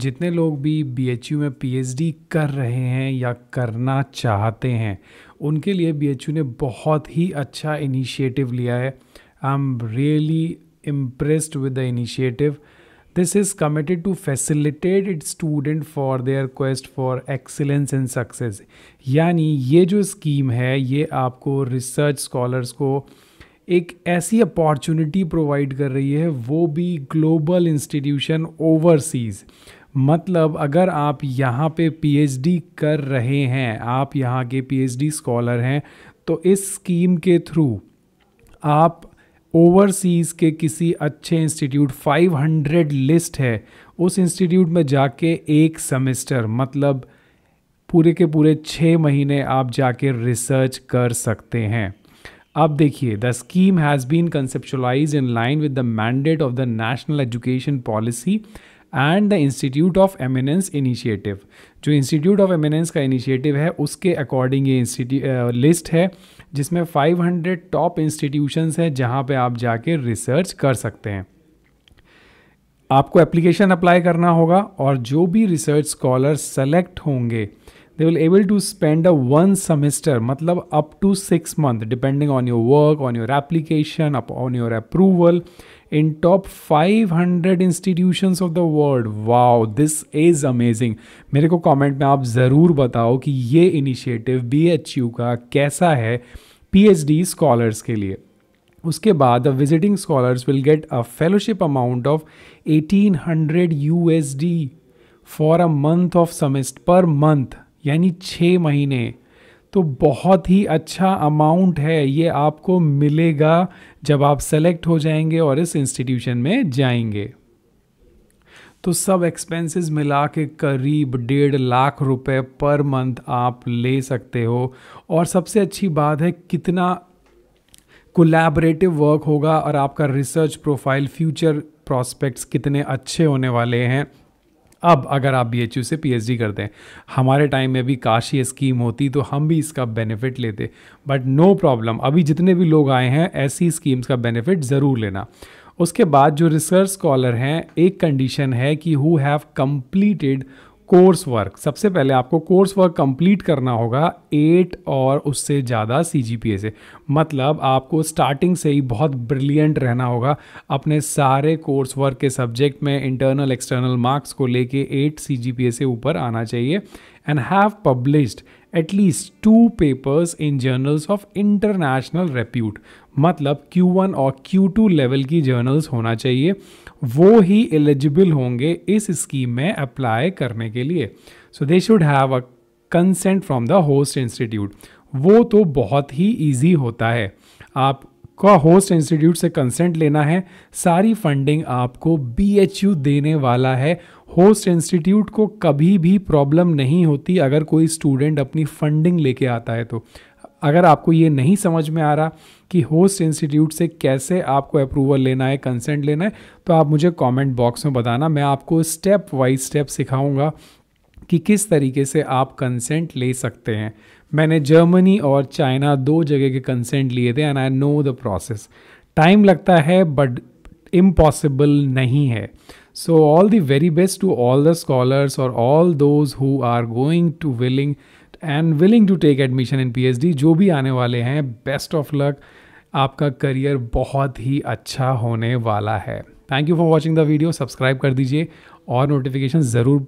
जितने लोग भी बीएचयू में पीएचडी कर रहे हैं या करना चाहते हैं उनके लिए बीएचयू ने बहुत ही अच्छा इनिशिएटिव लिया है I am really impressed with the initiative this is committed to facilitate it student for their quest for excellence and success यानी ये जो स्कीम है ये आपको रिसर्च स्कॉलर्स को एक ऐसी अपॉर्चुनिटी प्रोवाइड कर रही है वो भी ग्लोबल इंस्टीट्यूशन ओवरसीज़ मतलब अगर आप यहाँ पे पीएचडी कर रहे हैं आप यहाँ के पीएचडी स्कॉलर हैं तो इस स्कीम के थ्रू आप ओवरसीज़ के किसी अच्छे इंस्टीट्यूट 500 लिस्ट है उस इंस्टीट्यूट में जाके एक सेमेस्टर मतलब पूरे के पूरे छः महीने आप जाके रिसर्च कर सकते हैं अब देखिए the scheme has been conceptualise in line with the mandate of the national education policy and the institute of eminence initiative जो इंस्टीट्यूट ऑफ एमिनेंस का इनिशिएटिव है उसके अकॉर्डिंग ये लिस्ट है जिसमें 500 टॉप इंस्टीट्यूशंस हैं जहाँ पे आप जाके रिसर्च कर सकते हैं आपको एप्लीकेशन अप्लाई करना होगा और जो भी रिसर्च स्कॉलर सेलेक्ट होंगे they will able to spend a one semester मतलब up to six month depending on your work on your application up on your approval in top 500 institution of the world wow this is amazing मेरे को comment में आप ज़रूर बताओ कि ये initiative BHU का कैसा है पीएचडी स्कॉलर्स के लिए उसके बाद the visiting scholars will get a fellowship amount of 1800 hundred U S D for a month of semester per month यानी छः महीने तो बहुत ही अच्छा अमाउंट है ये आपको मिलेगा जब आप सेलेक्ट हो जाएंगे और इस इंस्टीट्यूशन में जाएंगे तो सब एक्सपेंसेस मिला के करीब डेढ़ लाख रुपए पर मंथ आप ले सकते हो और सबसे अच्छी बात है कितना कोलैबोरेटिव वर्क होगा और आपका रिसर्च प्रोफाइल फ्यूचर प्रॉस्पेक्ट्स कितने अच्छे होने वाले हैं अब अगर आप बी से पी करते हैं हमारे टाइम में भी काश ये स्कीम होती तो हम भी इसका बेनिफिट लेते बट नो प्रॉब्लम अभी जितने भी लोग आए हैं ऐसी स्कीम्स का बेनिफिट ज़रूर लेना उसके बाद जो रिसर्च स्कॉलर हैं एक कंडीशन है कि who have completed course work सबसे पहले आपको कोर्स वर्क कंप्लीट करना होगा एट और उससे ज़्यादा सी से मतलब आपको स्टार्टिंग से ही बहुत ब्रिलियंट रहना होगा अपने सारे कोर्स वर्क के सब्जेक्ट में इंटरनल एक्सटर्नल मार्क्स को लेके एट सी से ऊपर आना चाहिए and have published at least two papers in journals of international repute repute मतलब Q1 और Q2 लेवल की जर्नल्स होना चाहिए वो ही एलिजिबल होंगे इस स्कीम में अप्लाई करने के लिए so they should have a consent from the host institute वो तो बहुत ही ईजी होता है आप का होस्ट इंस्टीट्यूट से कंसेंट लेना है सारी फंडिंग आपको यू देने वाला है होस्ट इंस्टीट्यूट को कभी भी प्रॉब्लम नहीं होती अगर कोई स्टूडेंट अपनी फंडिंग लेके आता है तो अगर आपको ये नहीं समझ में आ रहा कि होस्ट इंस्टीट्यूट से कैसे आपको अप्रूवल लेना है कंसेंट लेना है तो आप मुझे कमेंट बॉक्स में बताना मैं आपको स्टेप वाइज स्टेप सिखाऊंगा कि किस तरीके से आप कंसेंट ले सकते हैं मैंने जर्मनी और चाइना दो जगह के कंसेंट लिए थे and I know the process time लगता है बट इम्पॉसिबल नहीं है so all the very best to all the scholars और all those who are going to willing and willing to take admission in the जो भी आने वाले हैं बेस्ट ऑफ लक आपका करियर बहुत ही अच्छा होने वाला है thank you for watching the video subscribe कर दीजिए और नोटिफिकेशन ज़रूर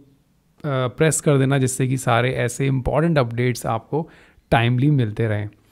प्रेस कर देना जिससे कि सारे ऐसे इंपॉर्टेंट अपडेट्स आपको टाइमली मिलते रहें